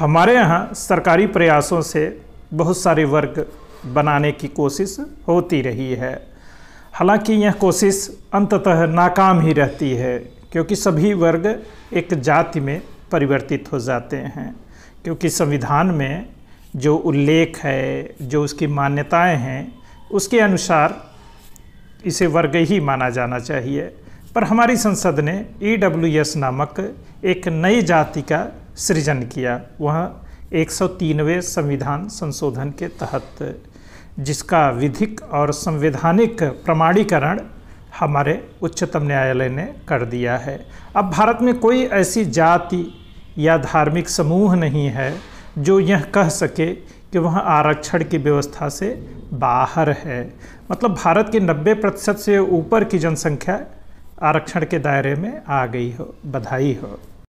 हमारे यहाँ सरकारी प्रयासों से बहुत सारे वर्ग बनाने की कोशिश होती रही है हालांकि यह कोशिश अंततः नाकाम ही रहती है क्योंकि सभी वर्ग एक जाति में परिवर्तित हो जाते हैं क्योंकि संविधान में जो उल्लेख है जो उसकी मान्यताएं हैं उसके अनुसार इसे वर्ग ही माना जाना चाहिए पर हमारी संसद ने ई e नामक एक नई जाति का सृजन किया वह एक संविधान संशोधन के तहत जिसका विधिक और संवैधानिक प्रमाणीकरण हमारे उच्चतम न्यायालय ने कर दिया है अब भारत में कोई ऐसी जाति या धार्मिक समूह नहीं है जो यह कह सके कि वह आरक्षण की व्यवस्था से बाहर है मतलब भारत की 90 प्रतिशत से ऊपर की जनसंख्या आरक्षण के दायरे में आ गई हो बधाई हो